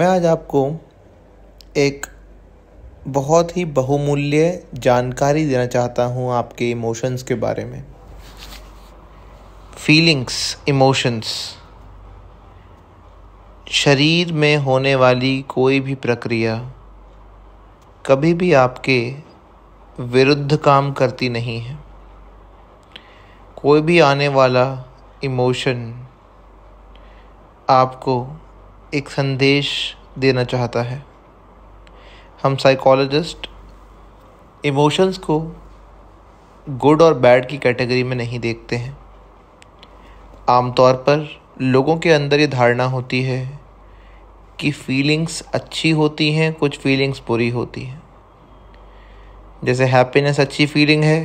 मैं आज आपको एक बहुत ही बहुमूल्य जानकारी देना चाहता हूँ आपके इमोशंस के बारे में फीलिंग्स इमोशंस शरीर में होने वाली कोई भी प्रक्रिया कभी भी आपके विरुद्ध काम करती नहीं है कोई भी आने वाला इमोशन आपको एक संदेश देना चाहता है हम साइकोलॉजिस्ट इमोशंस को गुड और बैड की कैटेगरी में नहीं देखते हैं आमतौर पर लोगों के अंदर ये धारणा होती है कि फीलिंग्स अच्छी होती हैं कुछ फीलिंग्स बुरी होती हैं जैसे हैप्पीनेस अच्छी फीलिंग है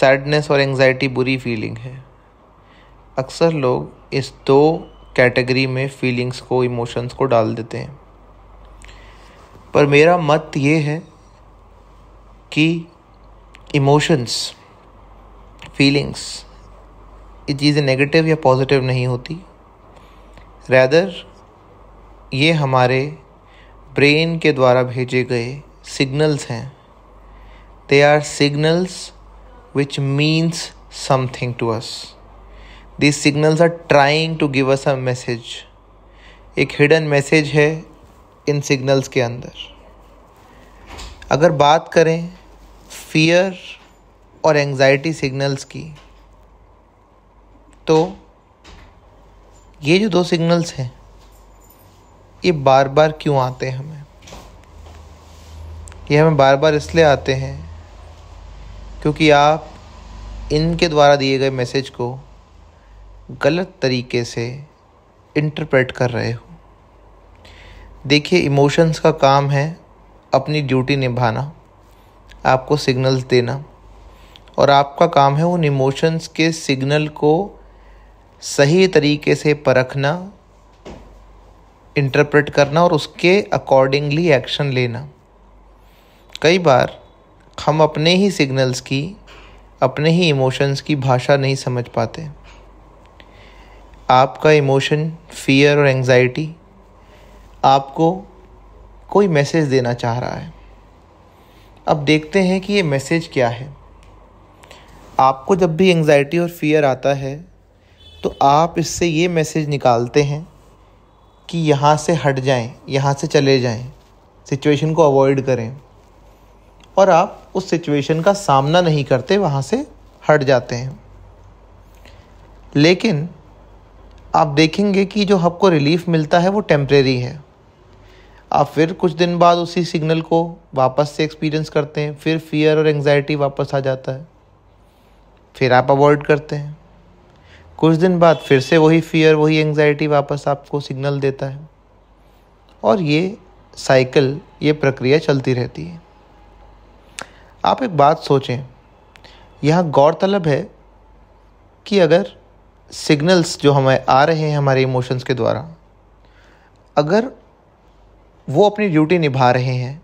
सैडनेस और एंजाइटी बुरी फीलिंग है अक्सर लोग इस दो कैटेगरी में फीलिंग्स को इमोशंस को डाल देते हैं पर मेरा मत ये है कि इमोशंस फीलिंग्स ये चीज़ें नेगेटिव या पॉजिटिव नहीं होती रैदर ये हमारे ब्रेन के द्वारा भेजे गए सिग्नल्स हैं they are signals which means something to us these signals are trying to give us a message एक हिडन मैसेज है इन सिग्नल्स के अंदर अगर बात करें फियर और एंजाइटी सिग्नल्स की तो ये जो दो सिग्नल्स हैं ये बार बार क्यों आते हैं हमें ये हमें बार बार इसलिए आते हैं क्योंकि आप इनके द्वारा दिए गए मैसेज को गलत तरीके से इंटरप्रेट कर रहे हो देखिए इमोशंस का काम है अपनी ड्यूटी निभाना आपको सिग्नल्स देना और आपका काम है उन इमोशंस के सिग्नल को सही तरीके से परखना इंटरप्रेट करना और उसके अकॉर्डिंगली एक्शन लेना कई बार हम अपने ही सिग्नल्स की अपने ही इमोशंस की भाषा नहीं समझ पाते आपका इमोशन फियर और एंजाइटी आपको कोई मैसेज देना चाह रहा है अब देखते हैं कि ये मैसेज क्या है आपको जब भी एंजाइटी और फियर आता है तो आप इससे ये मैसेज निकालते हैं कि यहाँ से हट जाएं, यहाँ से चले जाएं, सिचुएशन को अवॉइड करें और आप उस सिचुएशन का सामना नहीं करते वहाँ से हट जाते हैं लेकिन आप देखेंगे कि जो आपको रिलीफ मिलता है वो टेम्प्रेरी है आप फिर कुछ दिन बाद उसी सिग्नल को वापस से एक्सपीरियंस करते हैं फिर फियर और एंग्जाइटी वापस आ जाता है फिर आप अवॉइड करते हैं कुछ दिन बाद फिर से वही फियर वही एंग्जाइटी वापस आपको सिग्नल देता है और ये साइकिल ये प्रक्रिया चलती रहती है आप एक बात सोचें यहाँ गौरतलब है कि अगर सिग्नल्स जो हमें आ रहे हैं हमारे इमोशंस के द्वारा अगर वो अपनी ड्यूटी निभा रहे हैं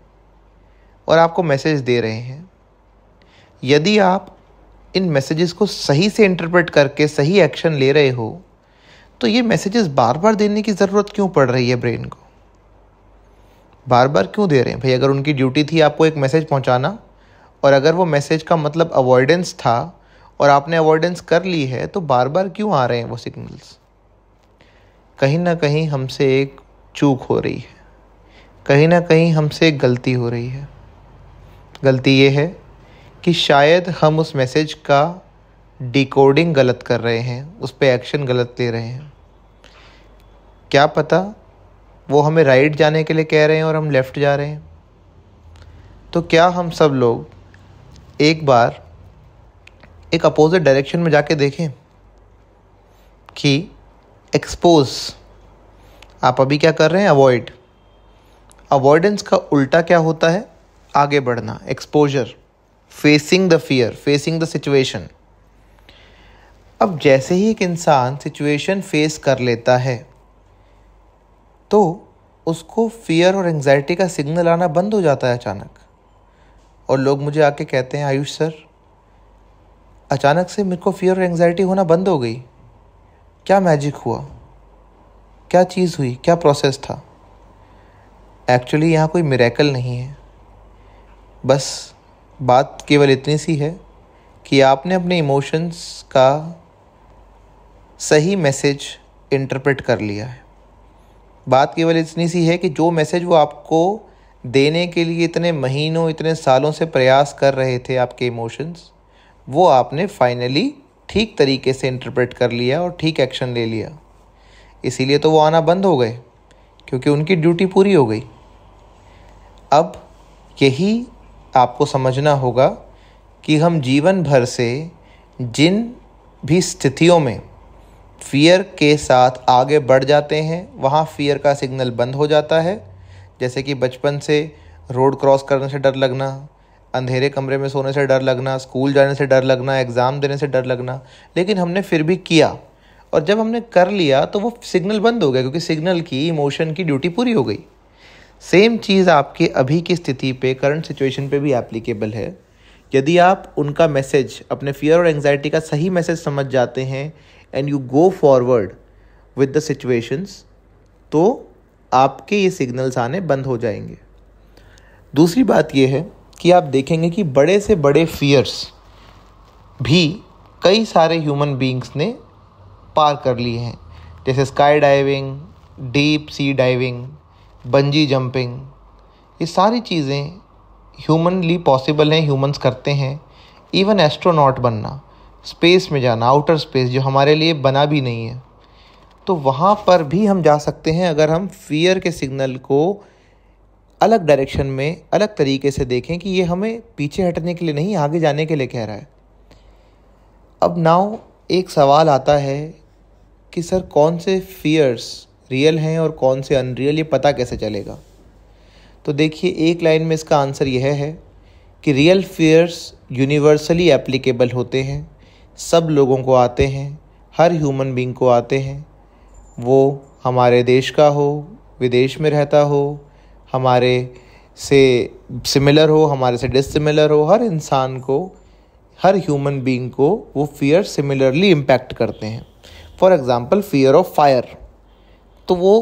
और आपको मैसेज दे रहे हैं यदि आप इन मैसेजेस को सही से इंटरप्रेट करके सही एक्शन ले रहे हो तो ये मैसेजेस बार बार देने की ज़रूरत क्यों पड़ रही है ब्रेन को बार बार क्यों दे रहे हैं भाई अगर उनकी ड्यूटी थी आपको एक मैसेज पहुंचाना और अगर वो मैसेज का मतलब अवॉइडेंस था और आपने अवॉइडेंस कर ली है तो बार बार क्यों आ रहे हैं वो सिग्नल्स कहीं ना कहीं हमसे एक चूक हो रही है कहीं ना कहीं हमसे एक गलती हो रही है गलती ये है कि शायद हम उस मैसेज का डिकोडिंग गलत कर रहे हैं उस पर एक्शन गलत ले रहे हैं क्या पता वो हमें राइट जाने के लिए कह रहे हैं और हम लेफ़्ट जा रहे हैं तो क्या हम सब लोग एक बार एक अपोजिट डायरेक्शन में जाके देखें कि एक्सपोज आप अभी क्या कर रहे हैं अवॉइड अवॉइडेंस का उल्टा क्या होता है आगे बढ़ना exposure facing the fear facing the situation अब जैसे ही एक इंसान सिचुएशन फेस कर लेता है तो उसको फियर और एंगजाइटी का सिग्नल आना बंद हो जाता है अचानक और लोग मुझे आके कहते हैं आयुष सर अचानक से मेरे को फियर और एंग्जाइटी होना बंद हो गई क्या मैजिक हुआ क्या चीज़ हुई क्या प्रोसेस था एक्चुअली यहाँ कोई मेरेकल नहीं है बस बात केवल इतनी सी है कि आपने अपने इमोशंस का सही मैसेज इंटरप्रेट कर लिया है बात केवल इतनी सी है कि जो मैसेज वो आपको देने के लिए इतने महीनों इतने सालों से प्रयास कर रहे थे आपके इमोशंस वो आपने फाइनली ठीक तरीके से इंटरप्रेट कर लिया और ठीक एक्शन ले लिया इसीलिए तो वो आना बंद हो गए क्योंकि उनकी ड्यूटी पूरी हो गई अब यही आपको समझना होगा कि हम जीवन भर से जिन भी स्थितियों में फियर के साथ आगे बढ़ जाते हैं वहाँ फियर का सिग्नल बंद हो जाता है जैसे कि बचपन से रोड क्रॉस करने से डर लगना अंधेरे कमरे में सोने से डर लगना स्कूल जाने से डर लगना एग्ज़ाम देने से डर लगना लेकिन हमने फिर भी किया और जब हमने कर लिया तो वो सिग्नल बंद हो गया क्योंकि सिग्नल की इमोशन की ड्यूटी पूरी हो गई सेम चीज़ आपके अभी की स्थिति पे करंट सिचुएशन पे भी एप्लीकेबल है यदि आप उनका मैसेज अपने फियर और एंगजाइटी का सही मैसेज समझ जाते हैं and you go forward with the situations तो आपके ये सिग्नल्स आने बंद हो जाएंगे दूसरी बात यह है कि आप देखेंगे कि बड़े से बड़े फियर्स भी कई सारे ह्यूमन बींग्स ने पार कर लिए हैं जैसे skydiving deep sea diving bungee jumping ये सारी चीज़ें ह्यूमनली पॉसिबल हैं ह्यूमंस करते हैं इवन एस्ट्रोनॉट बनना स्पेस में जाना आउटर स्पेस जो हमारे लिए बना भी नहीं है तो वहाँ पर भी हम जा सकते हैं अगर हम फियर के सिग्नल को अलग डायरेक्शन में अलग तरीके से देखें कि ये हमें पीछे हटने के लिए नहीं आगे जाने के लिए कह रहा है अब नाव एक सवाल आता है कि सर कौन से फियर्स रियल हैं और कौन से अनरियल ये पता कैसे चलेगा तो देखिए एक लाइन में इसका आंसर यह है कि रियल फियर्स यूनिवर्सली एप्लीकेबल होते हैं सब लोगों को आते हैं हर ह्यूमन बींग को आते हैं वो हमारे देश का हो विदेश में रहता हो हमारे से सिमिलर हो हमारे से डिसिमिलर हो हर इंसान को हर ह्यूमन बीइंग को वो फियर सिमिलरली इम्पैक्ट करते हैं for example fear of fire तो वो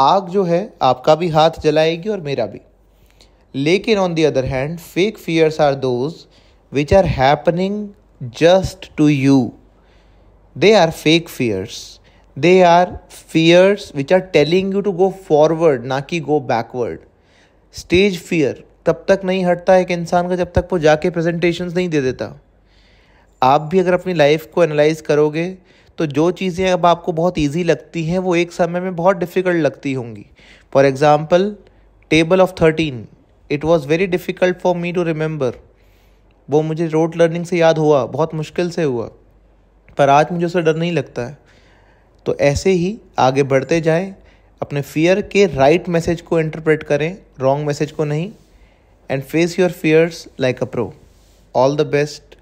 आग जो है आपका भी हाथ जलाएगी और मेरा भी लेकिन on the other hand fake fears are those which are happening just to you they are fake fears they are fears which are telling you to go forward ना कि गो बैकवर्ड स्टेज फियर तब तक नहीं हटता एक इंसान का जब तक वो जाके प्रेजेंटेशन नहीं दे देता आप भी अगर अपनी लाइफ को एनालाइज करोगे तो जो चीज़ें अब आपको बहुत ईजी लगती हैं वो एक समय में बहुत डिफ़िकल्ट लगती होंगी for example table of thirteen it was very difficult for me to remember वो मुझे रोड लर्निंग से याद हुआ बहुत मुश्किल से हुआ पर आज मुझे उससे डर नहीं लगता है तो ऐसे ही आगे बढ़ते जाएं अपने फियर के राइट right मैसेज को इंटरप्रेट करें रॉन्ग मैसेज को नहीं and face your fears like a pro all the best